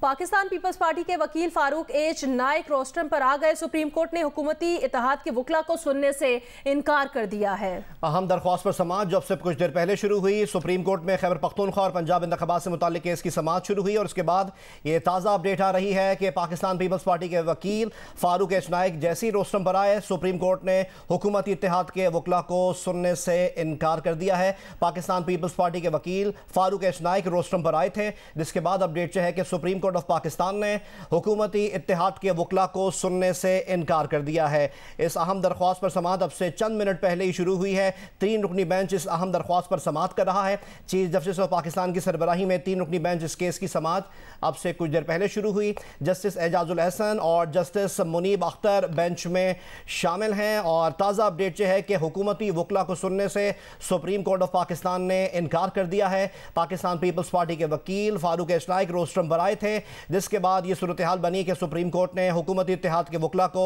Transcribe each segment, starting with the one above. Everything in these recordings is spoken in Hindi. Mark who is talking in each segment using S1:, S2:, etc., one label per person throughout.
S1: पाकिस्तान पीपल्स पार्टी के वकील फारूक एच नायक रोस्टम पर आ गए सुप्रीम कोर्ट ने हुकूमती इतिहाद के वकला को सुनने से इनकार कर दिया है
S2: अहम दरख्वास्त पर समाज जब से कुछ देर पहले शुरू हुई सुप्रीम कोर्ट में खैबर पख्तूनख्वा और पंजाब इंतबा से मुतल केस की समाज शुरू हुई और उसके बाद ये ताज़ा अपडेट आ रही है कि पाकिस्तान पीपल्स पार्टी के वकील फारूक एच जैसे जैसी रोस्टम पर आए सुप्रीम कोर्ट ने हुकूमती इतिहाद के वकला को सुनने से इनकार कर दिया है पाकिस्तान पीपल्स पार्टी के वकील फारूक एच नायक रोस्टम पर आए थे जिसके बाद अपडेट यह है कि सुप्रीम कोर्ट ऑफ पाकिस्तान ने हुकूमती इतिहाद के वकला को सुनने से इनकार कर दिया है इस अहम दरख्वास्त पर समात अब से चंद मिनट पहले ही शुरू हुई है तीन रुकनी बेंच इस अहम दरख्वास्त पर समात कर रहा है चीफ जस्टिस ऑफ पाकिस्तान की सरबराही में तीन रुकनी बेंच इस केस की समात अब से कुछ देर पहले शुरू हुई जस्टिस एजाजुल एहसन और जस्टिस मुनीब अख्तर बेंच में शामिल हैं और ताज़ा अपडेट यह है कि हुकूमती वकला को सुनने से सुप्रीम कोर्ट ऑफ पाकिस्तान ने इनकार कर दिया है पाकिस्तान पीपल्स पार्टी के वकील फारूक इस्लाइक रोस्टम बराए थे थे जिसके बाद ये सूरत हाल बनी कि सुप्रीम कोर्ट ने हुकूमती इतिहाद के वकला को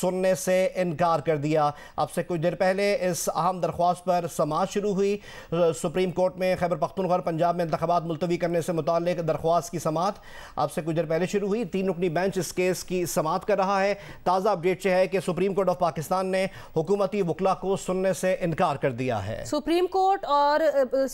S2: सुनने से इनकार कर दिया अब से कुछ देर पहले इस अहम दरख्वास्त पर समाज शुरू हुई सुप्रीम कोर्ट में खैबर पख्तनख्वा पंजाब में इंतबात मुलतवी करने से मुतल दरख्वास्त की समात अब से कुछ देर पहले शुरू हुई तीन रुकनी बेंच इस केस की समात कर रहा है ताज़ा अपडेट यह है कि सुप्रीम कोर्ट ऑफ पाकिस्तान ने हुकूमती वकला को सुनने से इनकार कर दिया है
S1: सुप्रीम कोर्ट और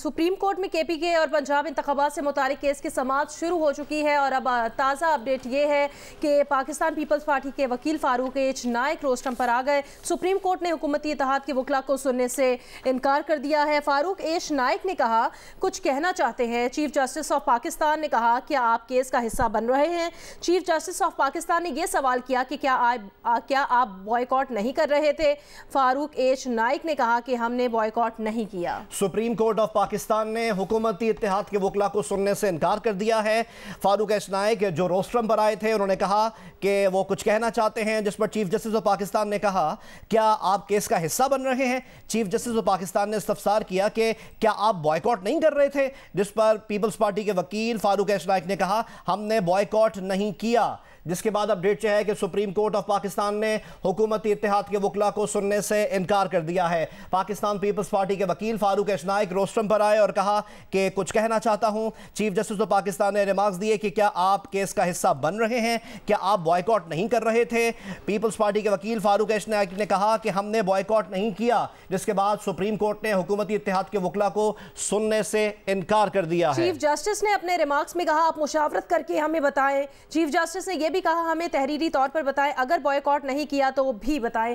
S1: सुप्रीम कोर्ट में के पी के और पंजाब इंतबात से मुतल केस की समात शुरू हो चुकी है और अब ताज़ा अपडेट ये है कि पाकिस्तान पीपल्स पार्टी के वकील फारूक एच नायक रोस्टम पर आ गए सुप्रीम कोर्ट ने हुकूमती इतिहाद के वकला को सुनने से इनकार कर दिया है फारूक एच नायक ने कहा कुछ कहना चाहते हैं चीफ जस्टिस ऑफ पाकिस्तान ने कहा क्या आप केस का हिस्सा बन रहे हैं चीफ जस्टिस ऑफ पाकिस्तान ने यह सवाल किया कि क्या आप क्या आप बॉयकॉट नहीं कर रहे थे फारूक एच नाइक ने कहा कि हमने बॉयकॉट नहीं किया
S2: सुप्रीम कोर्ट ऑफ पाकिस्तान ने हुकूमती इतिहाद के वकला को सुनने से इनकार कर दिया है फारूक एच नायक जो रोस्ट्रम पर आए थे उन्होंने कहा कि वो कुछ कहना चाहते हैं जिस पर चीफ जस्टिस ऑफ पाकिस्तान ने कहा क्या आप केस का हिस्सा बन रहे हैं चीफ जस्टिस ऑफ पाकिस्तान ने इस्तफसार किया कि क्या आप बॉयकॉट नहीं कर रहे थे जिस पर पीपल्स पार्टी के वकील फारूक एस नायक ने कहा हमने बॉयकॉट नहीं किया जिसके बाद अपडेट यह है कि सुप्रीम कोर्ट ऑफ पाकिस्तान ने हुकूमती इतिहाद के वकला को सुनने से इनकार कर दिया है पाकिस्तान पीपल्स पार्टी के वकील फारूक नायक रोस्टम पर आए और कहा कि कुछ कहना चाहता हूं चीफ जस्टिस ऑफ पाकिस्तान ने रिमार्क्स दिए कि क्या आप केस का हिस्सा बन रहे हैं क्या आप बॉयकॉट नहीं कर रहे थे पीपल्स पार्टी के वकील फारूक एश ने कहा कि हमने बॉयकॉट नहीं किया जिसके बाद सुप्रीम कोर्ट ने हुकूमती इतिहाद के वकला को सुनने से इनकार कर दिया चीफ
S1: जस्टिस ने अपने रिमार्क्स में कहा आप मुशावरत करके हमें बताएं चीफ जस्टिस ने यह भी कहा हमें तहरीरी तौर पर बताएं अगर बॉयकॉट नहीं किया तो भी बताएं